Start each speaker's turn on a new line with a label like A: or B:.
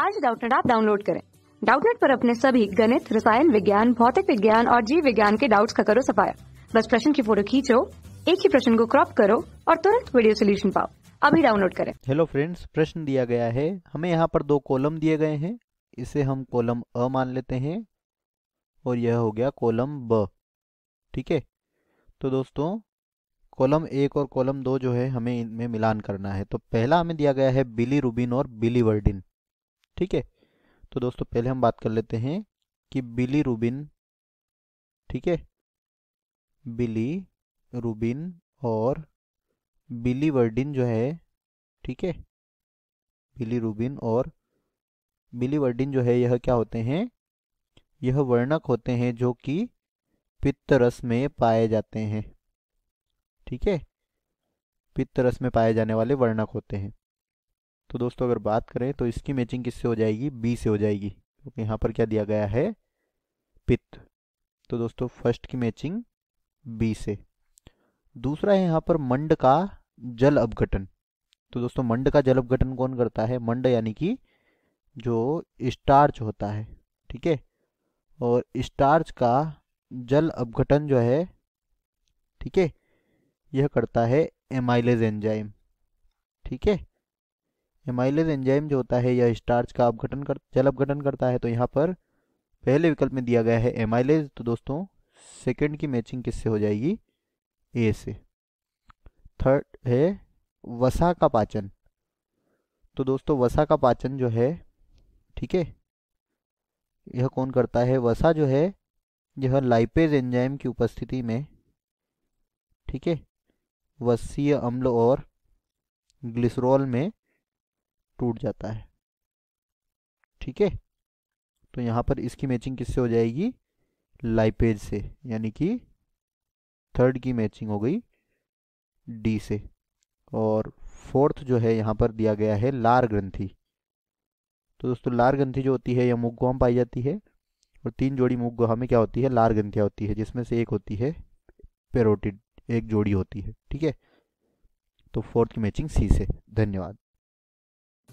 A: आज डाउटनेट आप डाउनलोड करें डाउटनेट पर अपने सभी गणित रसायन विज्ञान भौतिक विज्ञान और जीव विज्ञान के डाउट्स का करो सफाया बस प्रश्न की फोटो खींचो एक ही प्रश्न को क्रॉप करो और तुरंत वीडियो सोल्यूशन पाओ अभी डाउनलोड करें
B: हेलो फ्रेंड्स प्रश्न दिया गया है हमें यहाँ पर दो कॉलम दिए गए हैं इसे हम कॉलम अ मान लेते हैं और यह हो गया कॉलम ब ठीक है तो दोस्तों कॉलम एक और कॉलम दो जो है हमें इनमें मिलान करना है तो पहला हमें दिया गया है बिली रूबिन और बिली वर्डिन ठीक है तो दोस्तों पहले हम बात कर लेते हैं कि बिली रूबिन ठीक है बिली रूबिन और बिली वर्डिन जो है ठीक है बिली रूबिन और बिली वर्डिन जो है यह क्या होते हैं यह वर्णक होते हैं जो कि पित्त रस में पाए जाते हैं ठीक है पित्तरस में पाए जाने वाले वर्णक होते हैं तो दोस्तों अगर बात करें तो इसकी मैचिंग किससे हो जाएगी बी से हो जाएगी क्योंकि यहाँ पर क्या दिया गया है पित्त तो दोस्तों फर्स्ट की मैचिंग बी से दूसरा है यहाँ पर मंड का जल अपघटन तो दोस्तों मंड का जल अपघटन कौन करता है मंड यानी कि जो स्टार्च होता है ठीक है और स्टार्च का जल अपघटन जो है ठीक है यह करता है एमाइलेज एंजाइम ठीक है एमाइलेज एंजाइम जो होता है यह स्टार्च का अपघटन कर जल अपघटन करता है तो यहाँ पर पहले विकल्प में दिया गया है एमाइलेज तो दोस्तों सेकेंड की मैचिंग किससे हो जाएगी ए से थर्ड है वसा का पाचन तो दोस्तों वसा का पाचन जो है ठीक है यह कौन करता है वसा जो है यह लाइपेज एंजाइम की उपस्थिति में ठीक है वसीय अम्ल और ग्लिसरॉल में टूट जाता है ठीक है तो यहाँ पर इसकी मैचिंग किससे हो जाएगी लाइपेज से यानी कि थर्ड की मैचिंग हो गई डी से और फोर्थ जो है यहाँ पर दिया गया है लार ग्रंथि तो दोस्तों लार ग्रंथि जो होती है यह मुख गुहा पाई जाती है और तीन जोड़ी मुख गुहा में क्या होती है लार ग्रंथिया होती है जिसमें से एक होती है पेरोटिड एक जोड़ी होती है ठीक है तो फोर्थ की मैचिंग सी से धन्यवाद